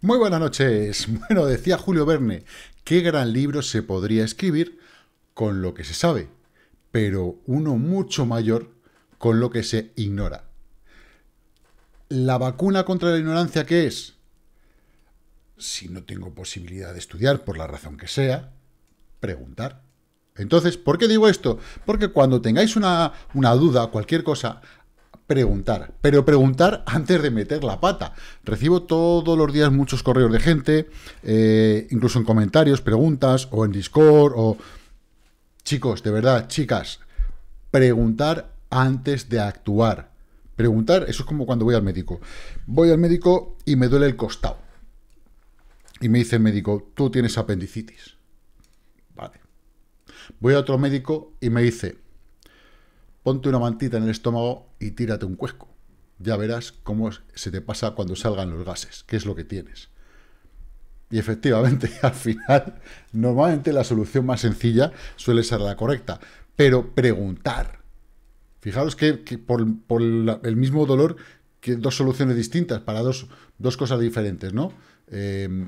Muy buenas noches. Bueno, decía Julio Verne, qué gran libro se podría escribir con lo que se sabe, pero uno mucho mayor con lo que se ignora. ¿La vacuna contra la ignorancia qué es? Si no tengo posibilidad de estudiar, por la razón que sea, preguntar. Entonces, ¿por qué digo esto? Porque cuando tengáis una, una duda, cualquier cosa, preguntar, pero preguntar antes de meter la pata. Recibo todos los días muchos correos de gente, eh, incluso en comentarios, preguntas, o en Discord, o... Chicos, de verdad, chicas, preguntar antes de actuar. Preguntar, eso es como cuando voy al médico. Voy al médico y me duele el costado. Y me dice el médico, tú tienes apendicitis. Vale. Voy a otro médico y me dice, ponte una mantita en el estómago y tírate un cuesco. Ya verás cómo se te pasa cuando salgan los gases, qué es lo que tienes. Y efectivamente, al final, normalmente la solución más sencilla suele ser la correcta, pero preguntar. Fijaros que, por, el mismo dolor, que dos soluciones distintas para dos, dos cosas diferentes, ¿no? Eh,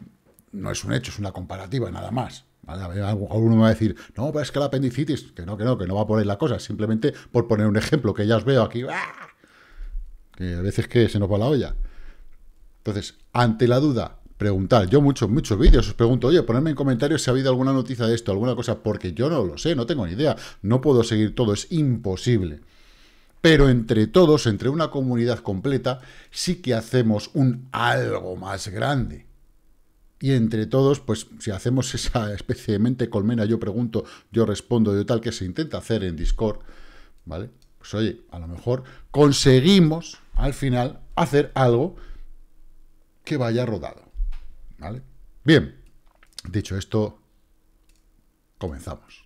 no es un hecho, es una comparativa, nada más. Alguno me va a decir, no, pero es que la apendicitis, que no, que no, que no va a poner la cosa, simplemente por poner un ejemplo que ya os veo aquí, ¡ah! que a veces que se nos va la olla. Entonces, ante la duda, preguntar. Yo muchos, muchos vídeos os pregunto, oye, ponerme en comentarios si ha habido alguna noticia de esto, alguna cosa, porque yo no lo sé, no tengo ni idea, no puedo seguir todo, es imposible. Pero entre todos, entre una comunidad completa, sí que hacemos un algo más grande y entre todos, pues si hacemos esa especie de mente colmena, yo pregunto, yo respondo, yo tal que se intenta hacer en Discord, ¿vale? Pues oye, a lo mejor conseguimos al final hacer algo que vaya rodado, ¿vale? Bien, dicho esto, comenzamos.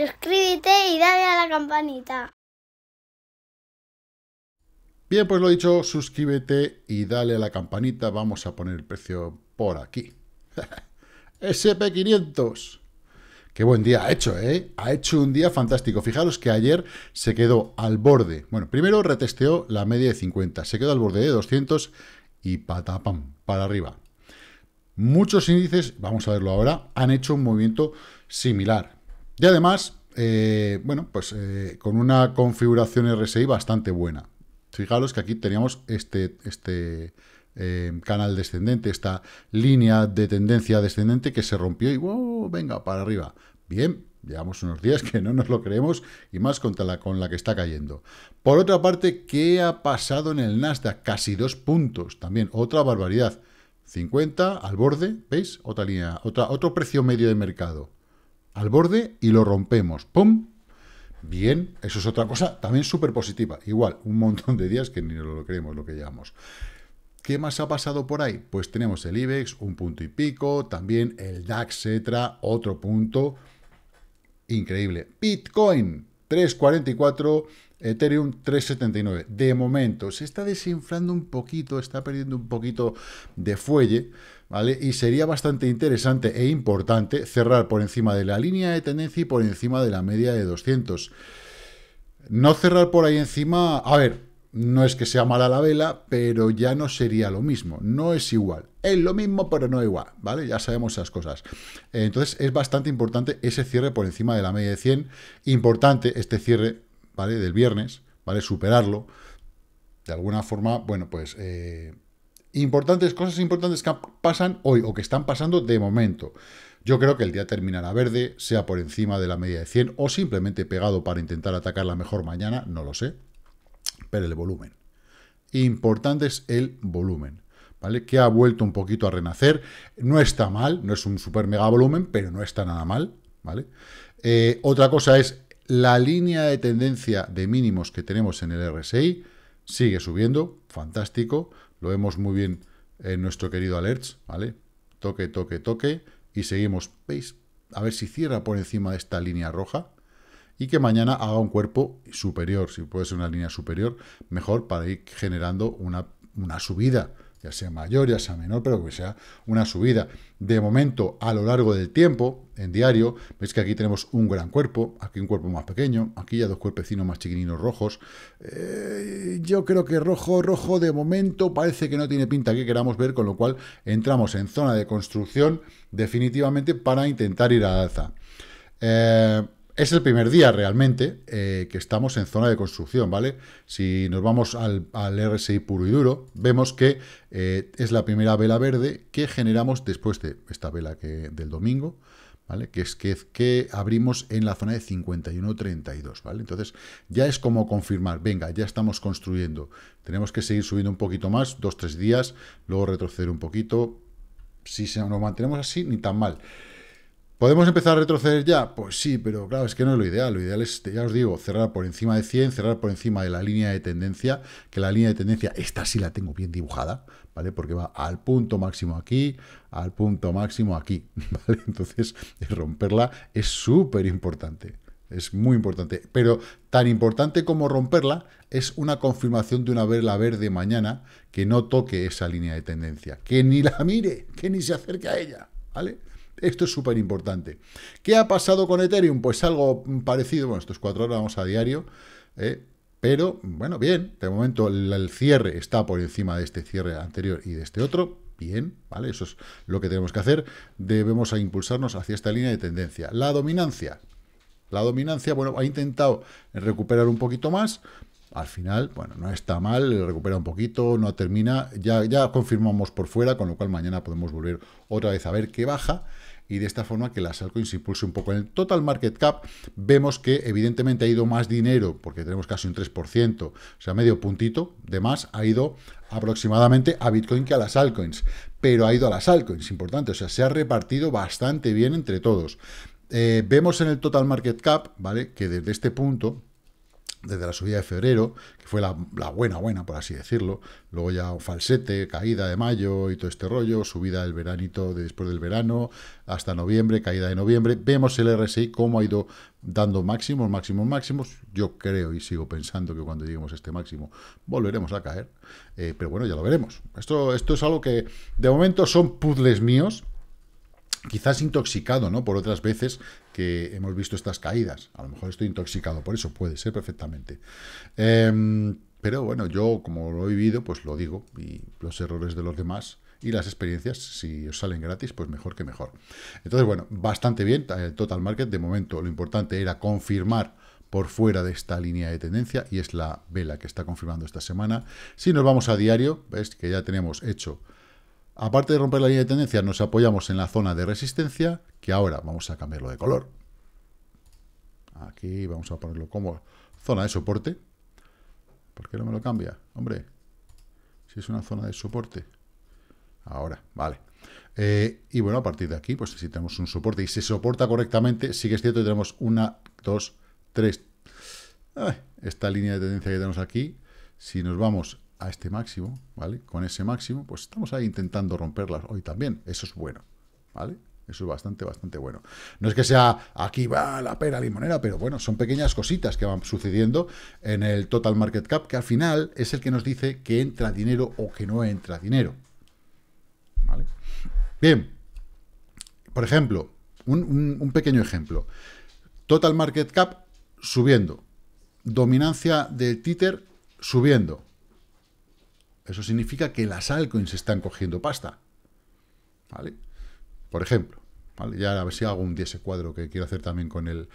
suscríbete y dale a la campanita. Bien, pues lo dicho, suscríbete y dale a la campanita. Vamos a poner el precio por aquí. SP500. Qué buen día ha hecho, ¿eh? Ha hecho un día fantástico. Fijaros que ayer se quedó al borde. Bueno, primero retesteó la media de 50. Se quedó al borde de 200 y patapam, para arriba. Muchos índices, vamos a verlo ahora, han hecho un movimiento similar. Y además, eh, bueno, pues eh, con una configuración RSI bastante buena. Fijaros que aquí teníamos este, este eh, canal descendente, esta línea de tendencia descendente que se rompió y wow, venga, para arriba. Bien, llevamos unos días que no nos lo creemos y más contra la, con la que está cayendo. Por otra parte, ¿qué ha pasado en el Nasdaq? Casi dos puntos, también otra barbaridad. 50 al borde, ¿veis? Otra línea, otro precio medio de mercado al borde y lo rompemos. ¡Pum! Bien, eso es otra cosa también súper positiva. Igual, un montón de días que ni lo creemos lo que llevamos. ¿Qué más ha pasado por ahí? Pues tenemos el IBEX, un punto y pico, también el DAX, etcétera, otro punto. Increíble. Bitcoin, 344 Ethereum 379. De momento, se está desinflando un poquito, está perdiendo un poquito de fuelle, ¿vale? Y sería bastante interesante e importante cerrar por encima de la línea de tendencia y por encima de la media de 200. No cerrar por ahí encima, a ver, no es que sea mala la vela, pero ya no sería lo mismo, no es igual. Es lo mismo, pero no igual, ¿vale? Ya sabemos esas cosas. Entonces es bastante importante ese cierre por encima de la media de 100. Importante este cierre ¿vale? Del viernes, ¿vale? Superarlo. De alguna forma, bueno, pues... Eh, importantes, cosas importantes que pasan hoy o que están pasando de momento. Yo creo que el día terminará verde, sea por encima de la media de 100 o simplemente pegado para intentar atacar la mejor mañana, no lo sé. Pero el volumen. Importante es el volumen, ¿vale? Que ha vuelto un poquito a renacer. No está mal, no es un super mega volumen, pero no está nada mal, ¿vale? Eh, otra cosa es la línea de tendencia de mínimos que tenemos en el RSI sigue subiendo, fantástico, lo vemos muy bien en nuestro querido Alerts, ¿vale? Toque, toque, toque, y seguimos, ¿veis? A ver si cierra por encima de esta línea roja, y que mañana haga un cuerpo superior, si puede ser una línea superior, mejor para ir generando una, una subida, ya sea mayor, ya sea menor, pero que sea una subida. De momento, a lo largo del tiempo, en diario, veis que aquí tenemos un gran cuerpo, aquí un cuerpo más pequeño, aquí ya dos cuerpecinos más chiquininos rojos. Eh, yo creo que rojo, rojo, de momento parece que no tiene pinta que queramos ver, con lo cual entramos en zona de construcción definitivamente para intentar ir a alza. Eh, es el primer día realmente eh, que estamos en zona de construcción, ¿vale? Si nos vamos al, RSI puro y duro, vemos que eh, es la primera vela verde que generamos después de esta vela del domingo, ¿vale? Que es que, que abrimos en la zona de 51.32, ¿vale? Entonces ya es como confirmar, venga, ya estamos construyendo, tenemos que seguir subiendo un poquito más, dos, tres días, luego retroceder un poquito, si nos mantenemos así, ni tan mal. ¿Podemos empezar a retroceder ya? Pues sí, pero claro, es que no es lo ideal. Lo ideal es, ya os digo, cerrar por encima de 100, cerrar por encima de la línea de tendencia, que la línea de tendencia, esta sí la tengo bien dibujada, ¿vale? Porque va al punto máximo aquí, al punto máximo aquí, ¿vale? Entonces, romperla es súper importante. Es muy importante. Pero tan importante como romperla es una confirmación de una vela verde mañana que no toque esa línea de tendencia. Que ni la mire, que ni se acerque a ella, ¿vale? Esto es súper importante. ¿Qué ha pasado con Ethereum? Pues algo parecido, bueno, estos cuatro horas vamos a diario, ¿eh? pero bueno, bien, de momento el, cierre está por encima de este cierre anterior y de este otro, bien, ¿vale? Eso es lo que tenemos que hacer, debemos impulsarnos hacia esta línea de tendencia. La dominancia, la dominancia, bueno, ha intentado recuperar un poquito más, al final, bueno, no está mal, recupera un poquito, no termina, ya, ya confirmamos por fuera, con lo cual mañana podemos volver otra vez a ver qué baja, y de esta forma que las altcoins se impulse un poco. En el total market cap vemos que evidentemente ha ido más dinero, porque tenemos casi un 3%, o sea, medio puntito de más, ha ido aproximadamente a Bitcoin que a las altcoins, pero ha ido a las altcoins, importante, o sea, se ha repartido bastante bien entre todos. Eh, vemos en el total market cap, ¿vale? Que desde este punto, desde la subida de febrero, que fue la, buena, buena, por así decirlo. Luego ya un falsete, caída de mayo y todo este rollo, subida del veranito de después del verano, hasta noviembre, caída de noviembre. Vemos el RSI cómo ha ido dando máximos, máximos, máximos. Yo creo y sigo pensando que cuando lleguemos a este máximo volveremos a caer. Eh, pero bueno, ya lo veremos. Esto, esto es algo que de momento son puzzles míos quizás intoxicado, ¿no? Por otras veces que hemos visto estas caídas. A lo mejor estoy intoxicado por eso, puede ser perfectamente. Em, pero bueno, yo como lo he vivido, pues lo digo, y los errores de los demás y las experiencias, si os salen gratis, pues mejor que mejor. Entonces, bueno, bastante bien, eh, el total market de momento, lo importante era confirmar por fuera de esta línea de tendencia y es la vela que está confirmando esta semana. Si nos vamos a diario, ves que ya tenemos hecho Aparte de romper la línea de tendencia, nos apoyamos en la zona de resistencia, que ahora vamos a cambiarlo de color. Aquí vamos a ponerlo como zona de soporte. ¿Por qué no me lo cambia? Hombre, si es una zona de soporte. Ahora, vale. Eh, y bueno, a partir de aquí, pues si tenemos un soporte y se soporta correctamente, sí que es cierto que tenemos una, dos, tres. esta línea de tendencia que tenemos aquí, si nos vamos a este máximo, ¿vale? Con ese máximo, pues estamos ahí intentando romperlas hoy también. Eso es bueno, ¿vale? Eso es bastante, bastante bueno. No es que sea aquí va la pera limonera, pero bueno, son pequeñas cositas que van sucediendo en el total market cap, que al final es el que nos dice que entra dinero o que no entra dinero. ¿Vale? Bien, por ejemplo, un, pequeño ejemplo. Total market cap subiendo. Dominancia del títer subiendo. Eso significa que las altcoins están cogiendo pasta. ¿Vale? Por ejemplo, ¿vale? ya a ver si hago un 10 cuadro que quiero hacer también con el,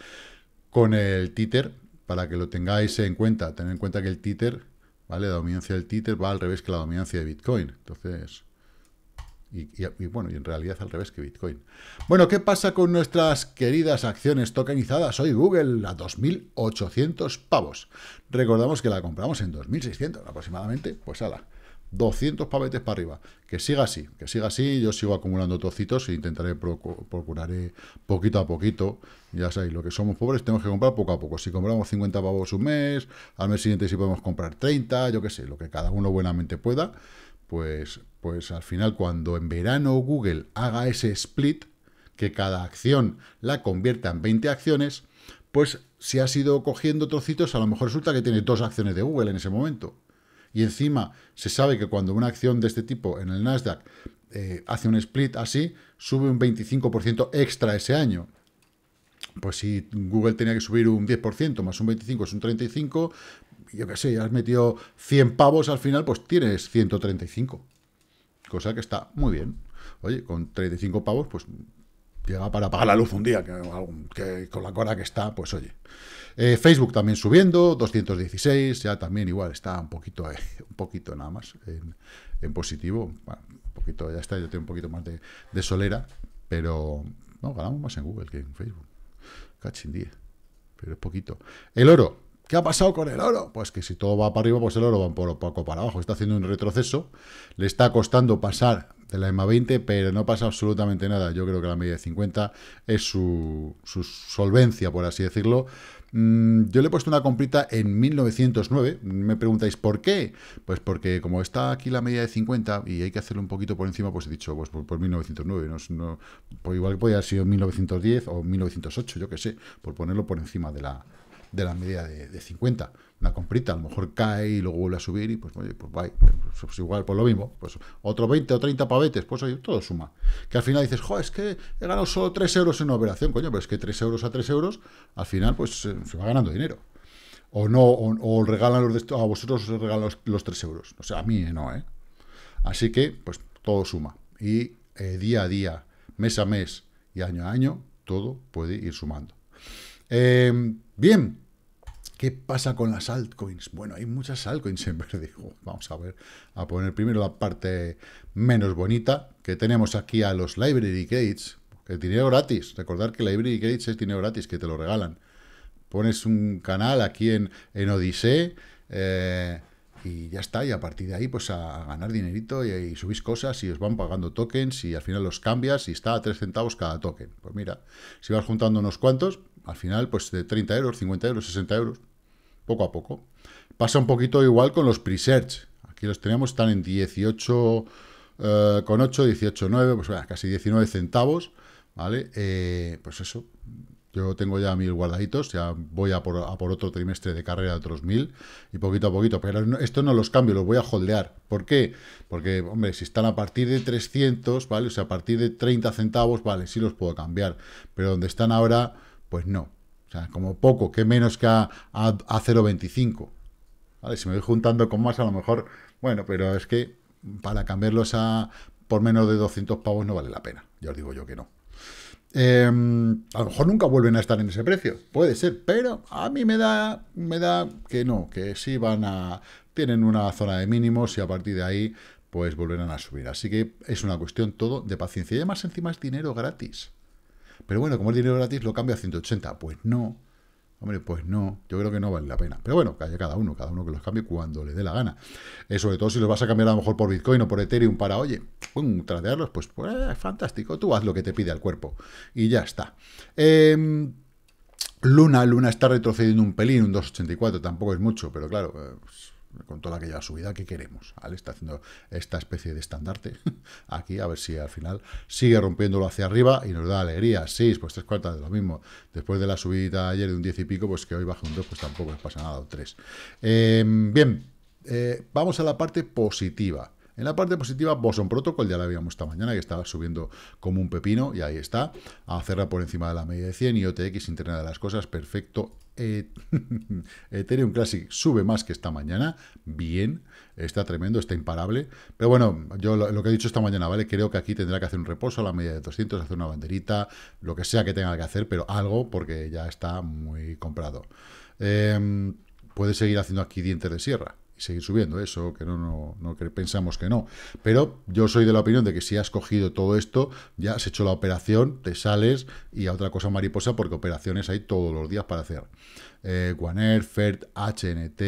con el títer, para que lo tengáis en cuenta. Tener en cuenta que el títer, ¿vale? La dominancia del títer va al revés que la dominancia de Bitcoin. Entonces, y, bueno, y en realidad al revés que Bitcoin. Bueno, ¿qué pasa con nuestras queridas acciones tokenizadas? Hoy Google a 2.800 pavos. Recordamos que la compramos en 2.600 aproximadamente, pues ala. 200 pavetes para arriba. Que siga así, que siga así. Yo sigo acumulando trocitos e intentaré procurar procuraré poquito a poquito. Ya sabéis, lo que somos pobres tenemos que comprar poco a poco. Si compramos 50 pavos un mes, al mes siguiente si podemos comprar 30, yo qué sé, lo que cada uno buenamente pueda. Pues, pues al final cuando en verano Google haga ese split, que cada acción la convierta en 20 acciones, pues si ha ido cogiendo trocitos, a lo mejor resulta que tiene dos acciones de Google en ese momento y encima se sabe que cuando una acción de este tipo en el Nasdaq eh, hace un split así, sube un 25% extra ese año. Pues si Google tenía que subir un 10%, más un 25 es un 35, yo qué sé, ya has metido 100 pavos al final, pues tienes 135. Cosa que está muy bien. Oye, con 35 pavos, pues llega para apagar la luz un día, que, con la cora que está, pues oye. Eh, Facebook también subiendo, 216, ya también igual está un poquito, eh, un poquito nada más en, positivo. Bueno, un poquito, ya está, yo tengo un poquito más de, solera, pero no, ganamos más en Google que en Facebook. cachin 10, pero es poquito. El oro, ¿Qué ha pasado con el oro? Pues que si todo va para arriba, pues el oro va un poco para abajo. Está haciendo un retroceso, le está costando pasar la EMA 20, pero no pasa absolutamente nada. Yo creo que la media de 50 es su, solvencia, por así decirlo. Mm, yo le he puesto una comprita en 1909. Me preguntáis, ¿por qué? Pues porque como está aquí la media de 50 y hay que hacerlo un poquito por encima, pues he dicho, pues por, pues, pues 1909. No, no, pues igual que podría haber sido 1910 o 1908, yo qué sé, por ponerlo por encima de la, de la media de, 50. Una comprita, a lo mejor cae y luego vuelve a subir y pues, oye, pues, pues, pues igual, por pues lo mismo, pues otro 20 o 30 pavetes, pues oye, todo suma. Que al final dices, jo, es que he ganado solo 3 euros en una operación, coño, pero es que 3 euros a 3 euros, al final pues eh, se va ganando dinero. O no, o, regalan los de, a vosotros os regalan los, 3 euros. O sea, a mí no, ¿eh? Así que, pues todo suma. Y eh, día a día, mes a mes y año a año, todo puede ir sumando. Em, bien, ¿Qué pasa con las altcoins? Bueno, hay muchas altcoins en verde. Vamos a ver, a poner primero la parte menos bonita, que tenemos aquí a los library gates que dinero gratis. Recordar que library gates es dinero gratis, que te lo regalan. Pones un canal aquí en, en Odyssey eh, y ya está. Y a partir de ahí, pues a, ganar dinerito y, y, subís cosas y os van pagando tokens y al final los cambias y está a 3 centavos cada token. Pues mira, si vas juntando unos cuantos, al final, pues de 30 euros, 50 euros, 60 euros, poco a poco. Pasa un poquito igual con los pre-search. Aquí los tenemos, están en 18,8, eh, 18,9, pues casi 19 centavos, ¿vale? Eh, pues eso, yo tengo ya mil guardaditos, ya voy a por, otro trimestre de carrera de otros 1.000. y poquito a poquito, pero esto no los cambio, los voy a holdear. ¿Por qué? Porque, hombre, si están a partir de 300, ¿vale? O sea, a partir de 30 centavos, vale, sí los puedo cambiar, pero donde están ahora pues no. O sea, como poco, que menos que a, 0,25. Si me voy juntando con más, a lo mejor, bueno, pero es que para cambiarlos a por menos de 200 pavos no vale la pena. Ya os digo yo que no. Em, a lo mejor nunca vuelven a estar en ese precio, puede ser, pero a mí me da, me da que no, que sí van a, tienen una zona de mínimos y a partir de ahí pues volverán a subir. Así que es una cuestión todo de paciencia. Y además encima es dinero gratis. Pero bueno, como el dinero gratis lo cambio a 180. Pues no. Hombre, pues no. Yo creo que no vale la pena. Pero bueno, calle cada uno. Cada uno que los cambie cuando le dé la gana. Eh, sobre todo si los vas a cambiar a lo mejor por Bitcoin o por Ethereum para, oye, tratearlos. Pues, es pues, eh, fantástico. Tú haz lo que te pide el cuerpo. Y ya está. Em, Luna, Luna está retrocediendo un pelín, un 2.84, tampoco es mucho, pero claro, eh, pues, con toda aquella subida que queremos. ¿vale? Está haciendo esta especie de estandarte aquí, a ver si al final sigue rompiéndolo hacia arriba y nos da alegría. 6, pues tres cuartas de lo mismo. Después de la subida ayer de un 10 y pico, pues que hoy baje un 2, pues tampoco les pasa nada, o 3. Em, bien, eh, vamos a la parte positiva. En la parte positiva, Boson Protocol, ya la habíamos esta mañana, que estaba subiendo como un pepino, y ahí está, a cerrar por encima de la media de 100, y OTX, Internet de las Cosas, perfecto, eh, Ethereum Classic sube más que esta mañana, bien, está tremendo, está imparable, pero bueno, yo lo, que he dicho esta mañana, ¿vale? Creo que aquí tendrá que hacer un reposo a la media de 200, hacer una banderita, lo que sea que tenga que hacer, pero algo porque ya está muy comprado. Em, puede seguir haciendo aquí dientes de sierra, y seguir subiendo eso, que no, no, no que pensamos que no. Pero yo soy de la opinión de que si has cogido todo esto, ya has hecho la operación, te sales y a otra cosa mariposa, porque operaciones hay todos los días para hacer. Eh, Guaner, FERT, HNT,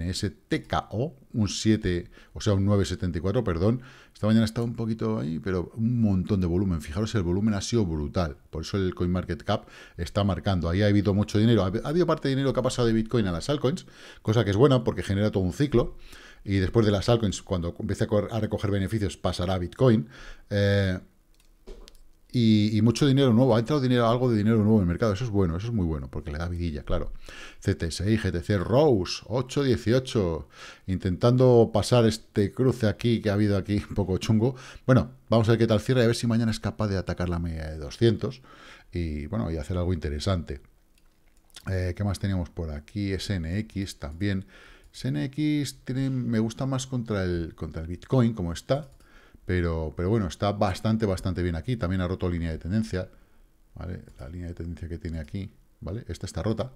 ENS, TKO, un 7, o sea, un 974, perdón, esta mañana está un poquito ahí, pero un montón de volumen. Fijaros, el volumen ha sido brutal. Por eso el CoinMarketCap está marcando. Ahí ha habido mucho dinero. Ha habido parte de dinero que ha pasado de Bitcoin a las altcoins, cosa que es buena porque genera todo un ciclo. Y después de las altcoins, cuando empiece a recoger beneficios, pasará a Bitcoin. Eh, y, mucho dinero nuevo. Ha entrado dinero, algo de dinero nuevo en el mercado. Eso es bueno, eso es muy bueno, porque le da vidilla, claro. CTSI, GTC, Rose, 818. Intentando pasar este cruce aquí que ha habido aquí, un poco chungo. Bueno, vamos a ver qué tal cierra y a ver si mañana es capaz de atacar la media de 200 y, bueno, y hacer algo interesante. Eh, ¿Qué más tenemos por aquí? SNX también. SNX me gusta más contra el, contra el Bitcoin, como está. Pero, bueno, está bastante, bastante bien aquí. También ha roto línea de tendencia. ¿vale? La línea de tendencia que tiene aquí, ¿vale? Esta está rota.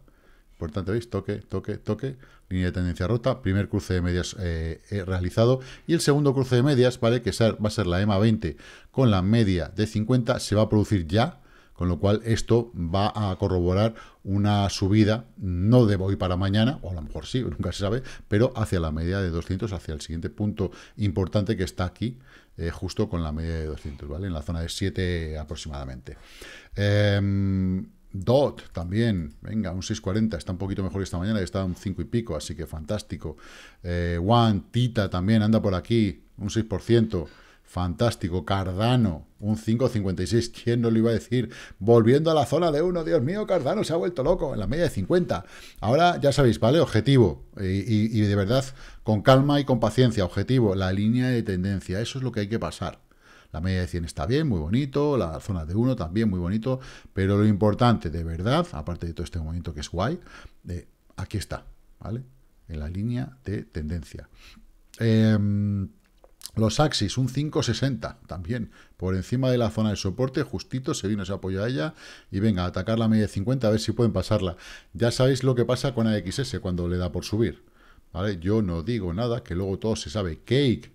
Por tanto, veis, toque, toque, toque, línea de tendencia rota, primer cruce de medias eh, eh, realizado, y el segundo cruce de medias, ¿vale? Que va a ser la EMA 20 con la media de 50, se va a producir ya, con lo cual esto va a corroborar una subida, no de hoy para mañana, o a lo mejor sí, nunca se sabe, pero hacia la media de 200, hacia el siguiente punto importante que está aquí, eh, justo con la media de 200, ¿vale? En la zona de 7 aproximadamente. Em, DOT también, venga, un 6.40, está un poquito mejor que esta mañana, está un 5 y pico, así que fantástico. Eh, One, Tita también anda por aquí, un 6%. Fantástico. Cardano, un 5,56. ¿Quién no lo iba a decir? Volviendo a la zona de 1. Dios mío, Cardano se ha vuelto loco en la media de 50. Ahora ya sabéis, ¿vale? Objetivo. Eh, y, de verdad, con calma y con paciencia. Objetivo, la línea de tendencia. Eso es lo que hay que pasar. La media de 100 está bien, muy bonito, la zona de 1 también muy bonito, pero lo importante, de verdad, aparte de todo este momento que es guay, eh, aquí está, ¿vale? En la línea de tendencia. Em, los Axis, un 560, también por encima de la zona de soporte, justito, se vino ese apoyo a ella y venga, a atacar la media de 50 a ver si pueden pasarla. Ya sabéis lo que pasa con AXS cuando le da por subir, ¿vale? Yo no digo nada, que luego todo se sabe. Cake,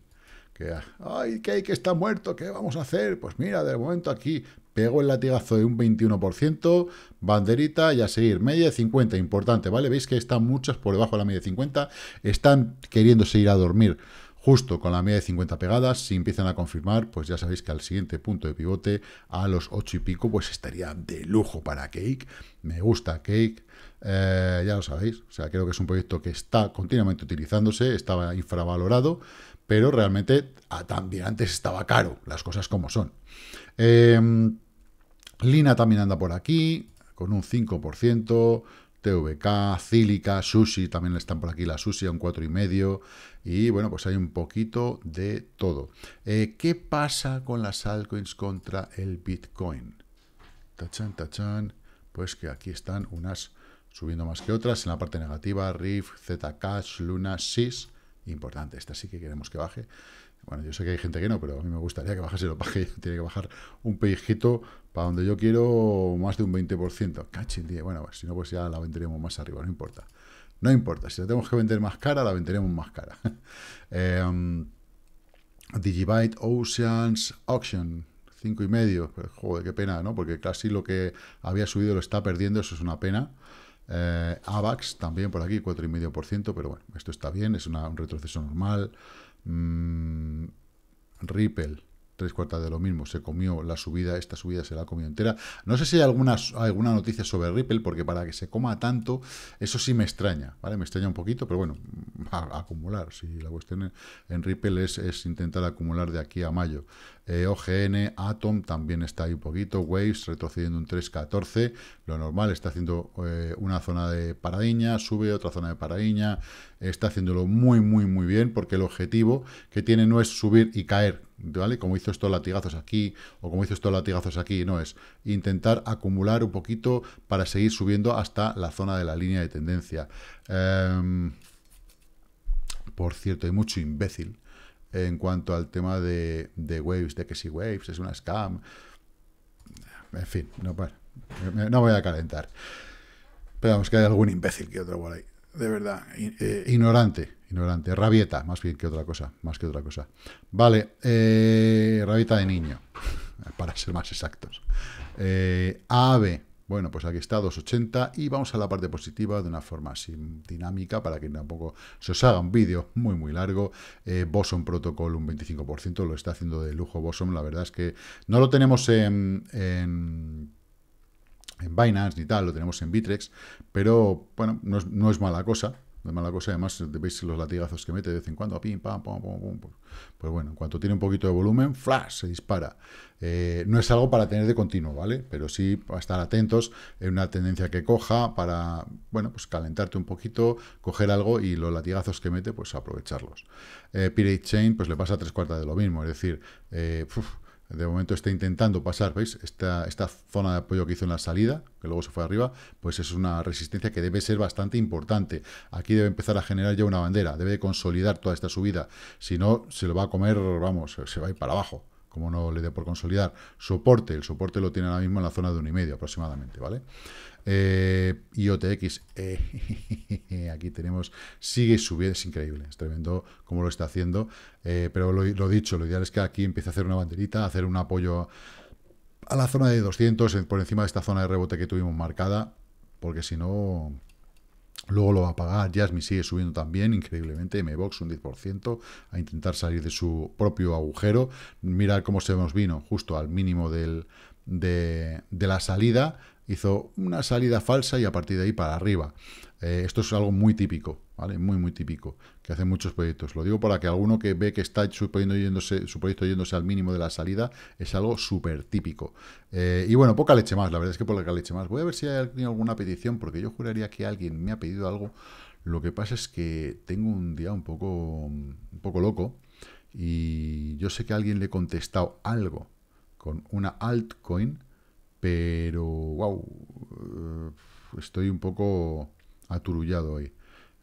que, ay, Cake está muerto, ¿qué vamos a hacer? Pues mira, de momento aquí pegó el latigazo de un 21%, banderita y a seguir, media de 50, importante, ¿vale? Veis que están muchas por debajo de la media de 50, están queriendo ir a dormir justo con la media de 50 pegadas. Si empiezan a confirmar, pues ya sabéis que al siguiente punto de pivote, a los 8 y pico, pues estaría de lujo para Cake. Me gusta Cake, eh, ya lo sabéis. O sea, creo que es un proyecto que está continuamente utilizándose, estaba infravalorado, pero realmente ah, también antes estaba caro, las cosas como son. Em, Lina también anda por aquí, con un 5%. TVK, Cílica, Sushi, también están por aquí la Sushi a un 4,5 y bueno, pues hay un poquito de todo. Eh, ¿Qué pasa con las altcoins contra el Bitcoin? Tachan, tachan, pues que aquí están unas subiendo más que otras, en la parte negativa, RIF, Zcash, Luna, SIS, importante, esta sí que queremos que baje, bueno, yo sé que hay gente que no, pero a mí me gustaría que bajase lo paje. Tiene que bajar un pejito para donde yo quiero más de un 20%. Cachin, tío. Bueno, pues, si no, pues ya la venderemos más arriba, no importa. No importa, si la tenemos que vender más cara, la venderemos más cara. Em, Digibyte Oceans Auction, 5,5. y medio. joder, qué pena, ¿no? Porque casi lo que había subido lo está perdiendo, eso es una pena. Eh, AVAX también por aquí, 4,5%, pero bueno, esto está bien, es un retroceso normal. Mm, Ripple, tres cuartas de lo mismo, se comió la subida, esta subida se la comió entera. No sé si hay alguna, alguna noticia sobre Ripple, porque para que se coma tanto, eso sí me extraña, ¿vale? Me extraña un poquito, pero bueno, va a acumular, si la cuestión en, en Ripple es, es, intentar acumular de aquí a mayo. Eh, OGN, Atom también está ahí un poquito, Waves retrocediendo un 3.14, lo normal, está haciendo eh, una zona de paradiña, sube otra zona de paradiña, está haciéndolo muy, muy, muy bien, porque el objetivo que tiene no es subir y caer, ¿vale? Como hizo estos latigazos aquí, o como hizo estos latigazos aquí, no es intentar acumular un poquito para seguir subiendo hasta la zona de la línea de tendencia. Em, por cierto, hay mucho imbécil en cuanto al tema de, Waves, de que si Waves es una scam. En fin, no, voy a calentar. Pero que hay algún imbécil que otro por ahí. De verdad, eh, ignorante, ignorante, rabieta, más bien que otra cosa, más que otra cosa. Vale, eh, rabieta de niño, para ser más exactos. Eh, ave, bueno, pues aquí está, 280, y vamos a la parte positiva de una forma así dinámica para que tampoco se os haga un vídeo muy, muy largo. Eh, Boson Protocol un 25%, lo está haciendo de lujo Boson, la verdad es que no lo tenemos en, en Binance ni tal, lo tenemos en Bitrex, pero bueno, no es mala cosa de mala cosa. Además, veis los latigazos que mete de vez en cuando, pim, pam, pam, pam, pam. Pues bueno, en cuanto tiene un poquito de volumen, flash, se dispara. Eh, no es algo para tener de continuo, ¿vale? Pero sí para estar atentos en una tendencia que coja para, bueno, pues calentarte un poquito, coger algo y los latigazos que mete, pues aprovecharlos. Eh, Pirate Chain, pues le pasa tres cuartas de lo mismo, es decir, eh, de momento está intentando pasar, ¿veis? Esta, esta zona de apoyo que hizo en la salida, que luego se fue arriba, pues es una resistencia que debe ser bastante importante. Aquí debe empezar a generar ya una bandera, debe consolidar toda esta subida. Si no, se lo va a comer, vamos, se va a ir para abajo, como no le dé por consolidar. Soporte, el soporte lo tiene ahora mismo en la zona de 1,5 aproximadamente, ¿vale? Eh, IOTX, eh, aquí tenemos, sigue subiendo, es increíble, es tremendo cómo lo está haciendo, eh, pero lo, dicho, lo ideal es que aquí empiece a hacer una banderita, hacer un apoyo a la zona de 200, por encima de esta zona de rebote que tuvimos marcada, porque si no, luego lo va a pagar, Jasmine sigue subiendo también, increíblemente, MBOX un 10%, a intentar salir de su propio agujero, mirar cómo se nos vino justo al mínimo del, de la salida, hizo una salida falsa y a partir de ahí para arriba. Eh, esto es algo muy típico, ¿vale? Muy, muy típico, que hacen muchos proyectos. Lo digo para que alguno que ve que está yéndose, su proyecto yéndose al mínimo de la salida, es algo súper típico. Eh, y bueno, poca leche más, la verdad es que poca leche más. Voy a ver si hay alguna petición, porque yo juraría que alguien me ha pedido algo. Lo que pasa es que tengo un día un poco, un poco loco y yo sé que alguien le he contestado algo con una altcoin, pero, wow, eh, estoy un poco aturullado hoy.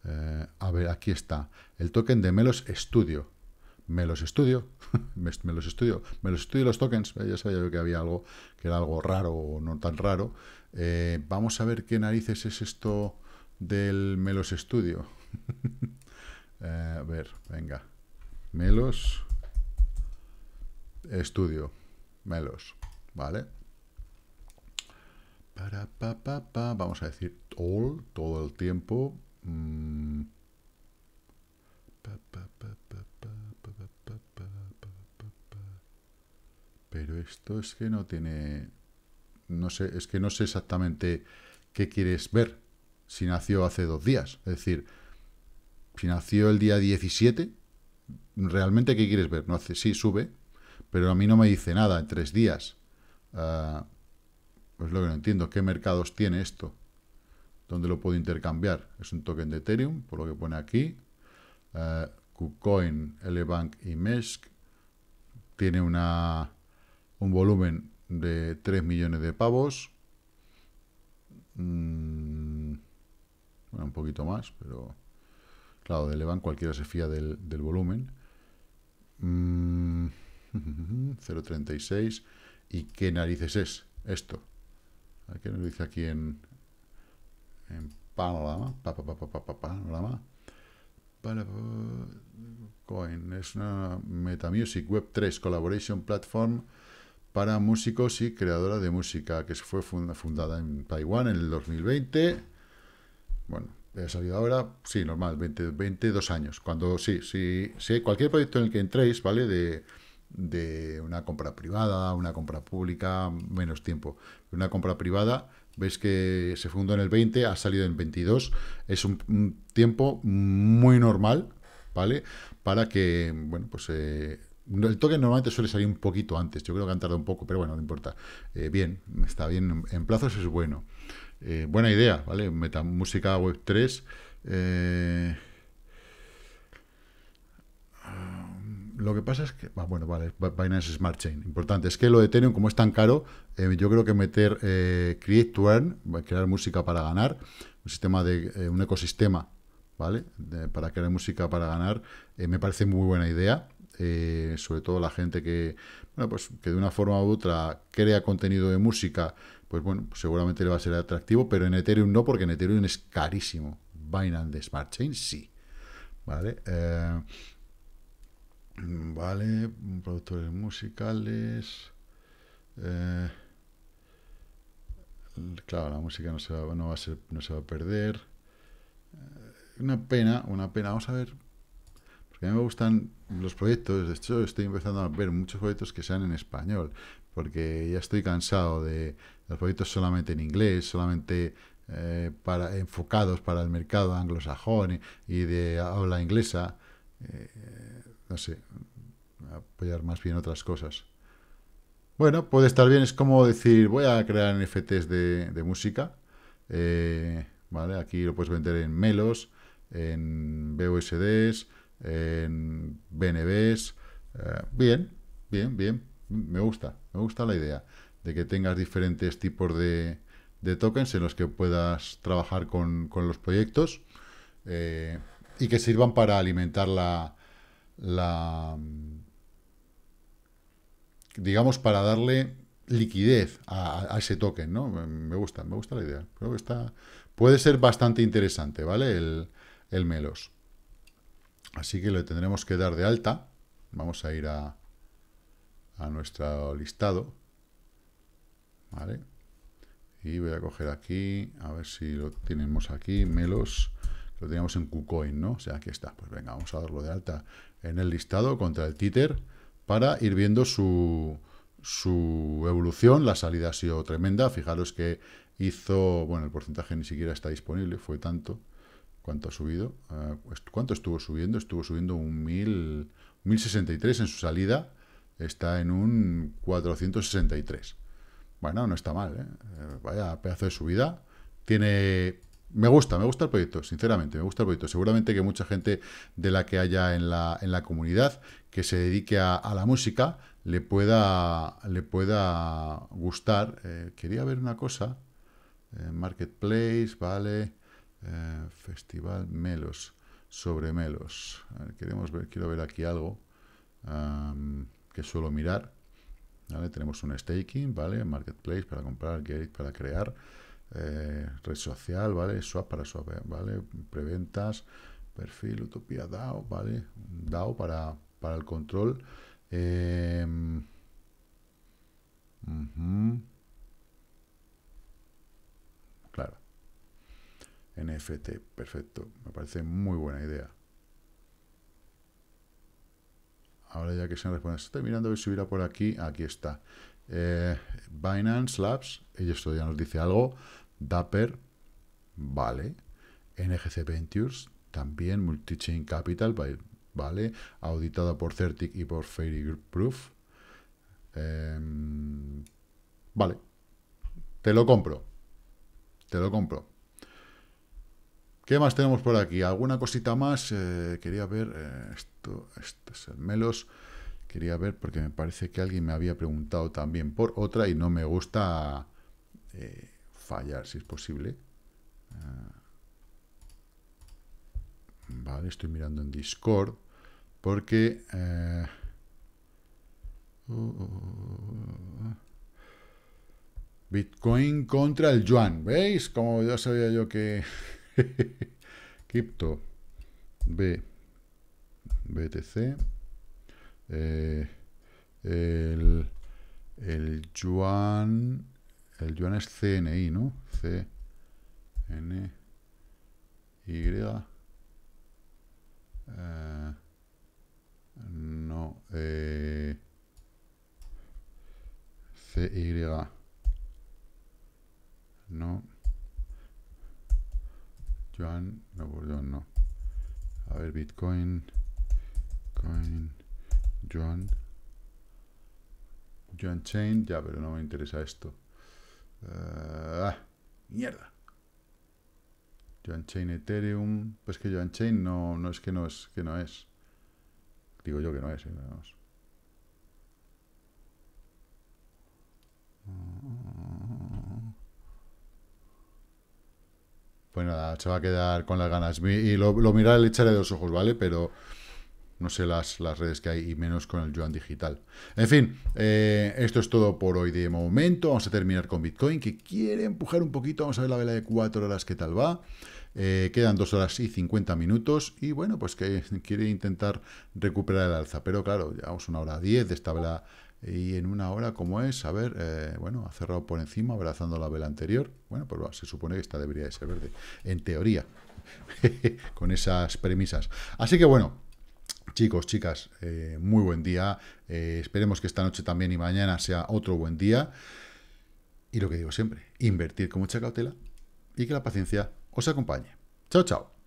Eh, a ver, aquí está. El token de Melos Studio. Melos estudio me, Melos Studio. Melos estudio los tokens. Eh, ya sabía yo que había algo que era algo raro o no tan raro. vamos a ver qué narices es esto del Melos Studio. a ver, venga. Melos Studio. Melos. Vale. Vamos a decir all, todo el tiempo. Pero esto es que no tiene... No sé, es que no sé exactamente qué quieres ver si nació hace dos días. Es decir, si nació el día 17, ¿realmente qué quieres ver? No hace, sí, sube, pero a mí no me dice nada en tres días. Pues lo que no entiendo, ¿qué mercados tiene esto? ¿Dónde lo puedo intercambiar? Es un token de Ethereum, por lo que pone aquí. Eh, KuCoin, Elebank y Mesk. Tiene una, un volumen de 3 millones de pavos. Mm, bueno, un poquito más, pero... Claro, de Elebank cualquiera se fía del, volumen. 0.36. Mm, ¿Y qué narices es esto? aquí nos dice aquí en, en panorama. panorama. Coin es una Metamusic Web 3 Collaboration Platform para músicos y creadora de música que se fue fundada en Taiwán en el 2020. Bueno, ha salido ahora, sí, normal, 22 años. Cuando sí, sí, sí, cualquier proyecto en el que entréis, ¿vale? De, de una compra privada, una compra pública, menos tiempo. Una compra privada, veis que se fundó en el 20, ha salido en 22, es un, tiempo muy normal, ¿vale? Para que, bueno, pues... Eh, el toque normalmente suele salir un poquito antes, yo creo que han tardado un poco, pero bueno, no importa. Eh, bien, está bien, en plazos es bueno. Eh, buena idea, ¿vale? Metamúsica Web 3. Lo que pasa es que, ah, bueno, vale, Binance Smart Chain, importante. Es que lo de Ethereum, como es tan caro, eh, yo creo que meter eh, Create to Earn, crear música para ganar, un sistema de eh, un ecosistema, ¿vale? para crear música para ganar, me parece muy buena idea. sobre todo la gente que, bueno, pues que de una forma u otra crea contenido de música, pues bueno, pues seguramente le va a ser atractivo, pero en Ethereum no, porque en Ethereum es carísimo. Binance Smart Chain sí, ¿vale? Vale, productores musicales. Eh, claro, la música no se va, no va, a, no se va a perder. Eh, una pena, una pena. Vamos a ver. Porque a mí me gustan los proyectos. De hecho, estoy empezando a ver muchos proyectos que sean en español. Porque ya estoy cansado de los proyectos solamente en inglés, solamente eh, para, enfocados para el mercado anglosajón y, de habla inglesa no sé, apoyar más bien otras cosas. Bueno, puede estar bien, es como decir, voy a crear NFTs de, de música, eh, ¿vale? Aquí lo puedes vender en Melos, en BUSDs, en BNBs, eh, bien, bien, bien, me gusta, me gusta la idea de que tengas diferentes tipos de, tokens en los que puedas trabajar con, los proyectos eh, y que sirvan para alimentar la, la digamos para darle liquidez a, ese token, ¿no? Me gusta, me gusta la idea. Creo que está puede ser bastante interesante, ¿vale? El, Melos. Así que le tendremos que dar de alta. Vamos a ir a, a nuestro listado. ¿Vale? Y voy a coger aquí, a ver si lo tenemos aquí, Melos lo teníamos en KuCoin, ¿no? O sea, aquí está. Pues venga, vamos a darlo de alta en el listado contra el títer para ir viendo su, evolución. La salida ha sido tremenda. Fijaros que hizo, bueno, el porcentaje ni siquiera está disponible, fue tanto. ¿Cuánto ha subido? Ah, ¿Cuánto estuvo subiendo? Estuvo subiendo un 1063 en su salida. Está en un 463. Bueno, no está mal, ¿eh? ¿eh? Vaya pedazo de subida. Tiene me gusta, me gusta el proyecto, sinceramente, me gusta el proyecto. Seguramente que mucha gente de la que haya en la, en la comunidad que se dedique a, la música le pueda, le pueda gustar. Eh, quería ver una cosa. Eh, marketplace, vale. Eh, Festival Melos, sobre Melos. queremos ver, quiero ver aquí algo que suelo mirar. ¿Vale? Tenemos un staking, ¿vale? Marketplace para comprar, Gate para crear. Eh, red social, ¿vale? Swap para swap, ¿vale? Preventas, perfil, utopía, DAO, ¿vale? DAO para, para el control. Em, claro. NFT, perfecto. Me parece muy buena idea. Ahora ya que se han respondido, estoy mirando a ver si por aquí. Aquí está. Eh, Binance Labs, y esto ya nos dice algo. Dapper, vale. NGC Ventures, también. Multichain Capital, vale. Auditada por Certic y por Fairy Proof. Em, vale. Te lo compro. Te lo compro. ¿Qué más tenemos por aquí? ¿Alguna cosita más? Eh, quería ver... Eh, esto, esto es el Melos. Quería ver porque me parece que alguien me había preguntado también por otra y no me gusta... Eh, fallar si es posible. Ah, vale, estoy mirando en Discord porque... Eh, oh, oh, oh, Bitcoin contra el yuan. ¿Veis? Como ya sabía yo que... Cripto. B. BTC. Eh, el, el yuan el yuan es CNI, ¿no? C, N, Y. Eh, no. Eh, C, Y. No. Yuan, no, por no. A ver, Bitcoin, Coin, Yuan. Yuan Chain, ya, pero no me interesa esto. Eh, ah. mierda. Joan Chain Ethereum. Pues que Joan Chain no, no es que no es que no es. Digo yo que no es, bueno eh, Pues nada, se va a quedar con las ganas. Y lo, lo miraré, le echaré de los ojos, ¿vale? Pero no sé las, las, redes que hay y menos con el yuan digital. En fin, eh, esto es todo por hoy de momento. Vamos a terminar con Bitcoin, que quiere empujar un poquito. Vamos a ver la vela de cuatro horas qué tal va. Eh, quedan dos horas y 50 minutos y bueno, pues que quiere intentar recuperar el alza. Pero claro, llevamos una hora 10 de esta vela y en una hora, como es? A ver, eh, bueno, ha cerrado por encima, abrazando la vela anterior. Bueno, pues se supone que esta debería de ser verde, en teoría, con esas premisas. Así que bueno, Chicos, chicas, eh, muy buen día. Eh, esperemos que esta noche también y mañana sea otro buen día. Y lo que digo siempre, invertir con mucha cautela y que la paciencia os acompañe. Chao, chao.